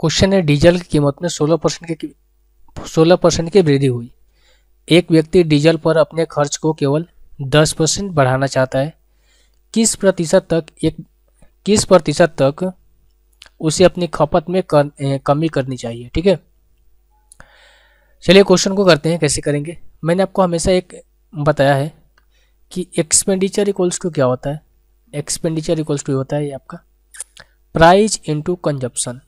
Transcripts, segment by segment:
question है diesel की कीमत में 16 परसेंट की सोलह परसेंट की वृद्धि हुई एक व्यक्ति डीजल पर अपने खर्च को केवल 10 परसेंट बढ़ाना चाहता है किस प्रतिशत तक एक किस प्रतिशत तक उसे अपनी खपत में कर, ए, कमी करनी चाहिए ठीक है चलिए क्वेश्चन को करते हैं कैसे करेंगे मैंने आपको हमेशा एक बताया है कि एक्सपेंडिचर इक्वल्स टू क्या होता है एक्सपेंडिचर इक्वल्स टू होता है ये आपका प्राइज इंटू कंजप्शन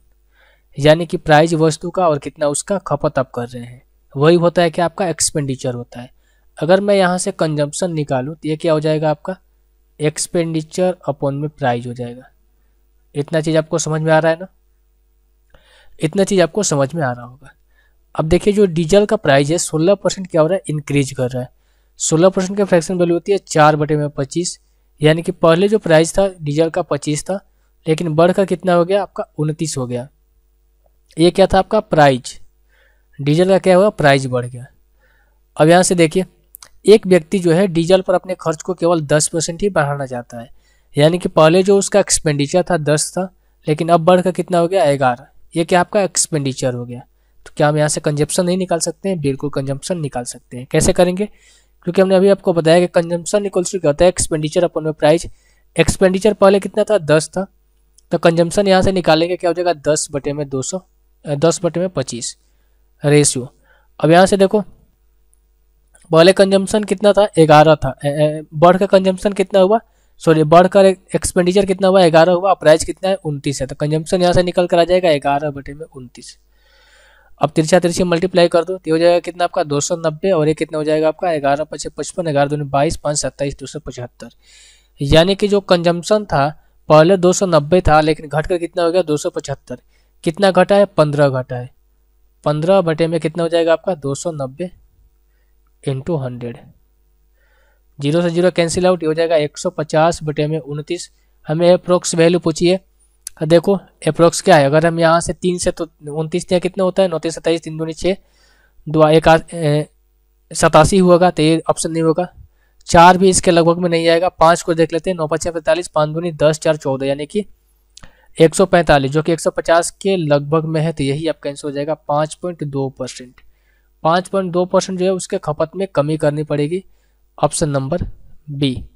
यानी कि प्राइस वस्तु का और कितना उसका खपत आप कर रहे हैं वही होता है कि आपका एक्सपेंडिचर होता है अगर मैं यहाँ से कंजम्पशन निकालूँ तो ये क्या हो जाएगा आपका एक्सपेंडिचर अपॉन में प्राइज हो जाएगा इतना चीज़ आपको समझ में आ रहा है ना इतना चीज़ आपको समझ में आ रहा होगा अब देखिए जो डीजल का प्राइस है सोलह परसेंट क्या हो रहा है इंक्रीज कर रहा है सोलह परसेंट का फ्रैक्शन वैल्यू होती है चार बटे में पच्चीस यानी कि पहले जो प्राइस था डीजल का पच्चीस था लेकिन बढ़कर कितना हो गया आपका उनतीस हो गया ये क्या था आपका प्राइज डीजल का क्या हुआ प्राइज बढ़ गया अब यहाँ से देखिए एक व्यक्ति जो है डीजल पर अपने खर्च को केवल दस परसेंट ही बढ़ाना चाहता है यानी कि पहले जो उसका एक्सपेंडिचर था दस था लेकिन अब बढ़कर कितना हो गया ग्यारह ये क्या आपका एक्सपेंडिचर हो गया तो क्या हम यहाँ से कंजप्शन नहीं निकाल सकते हैं बिल्कुल कंजम्पशन निकाल सकते हैं कैसे करेंगे क्योंकि हमने अभी आपको बताया कि कंजम्पशन निकल टू क्या होता है एक्सपेंडिचर अपन में प्राइस एक्सपेंडिचर पहले कितना था दस था तो कंजम्पशन यहाँ से निकालेंगे क्या हो जाएगा दस बटे में दो सौ दस बटे में पच्चीस रेशियो अब यहाँ से देखो पहले कंजम्पशन कितना था ग्यारह था बढ़ का कंजम्पशन कितना हुआ सॉरी बढ़कर एक्सपेंडिचर कितना हुआ ग्यारह हुआ प्राइस कितना है उनतीस है तो कंजम्पशन यहाँ से निकल कर आ जाएगा ग्यारह बटे में उनतीस अब तिरछा तिरछी मल्टीप्लाई कर दो तो हो जाएगा कितना आपका दो सौ नब्बे और ये कितना हो जाएगा आपका ग्यारह पच्चीस पचपन ग्यारह दोनों बाईस पाँच सत्ताईस दो सौ पचहत्तर यानी कि जो कंजम्पशन था पहले दो सौ नब्बे था लेकिन घटकर कितना हो गया दो सौ पचहत्तर कितना घटा है पंद्रह घटा है पंद्रह बटे में कितना हो जाएगा आपका दो सौ नब्बे इंटू हंड्रेड जीरो से जीरो कैंसिल आउट हो जाएगा एक सौ पचास बटे में उनतीस हमें अप्रोक्स वैल्यू पूछिए देखो अप्रोक्स क्या है अगर हम यहाँ से तीन से तो उनतीस या कितना होता है नौतीस सत्ताईस तीन दूनी छः दो एक सतासी होगा तो ये ऑप्शन नहीं होगा चार भी इसके लगभग में नहीं आएगा पाँच को देख लेते हैं नौ पचास पैंतालीस पाँच दूनी दस चार चौदह यानी कि 145 जो कि 150 के लगभग में है तो यही आपका आंसर हो जाएगा 5.2 परसेंट पाँच पॉइंट दो परसेंट जो है उसके खपत में कमी करनी पड़ेगी ऑप्शन नंबर बी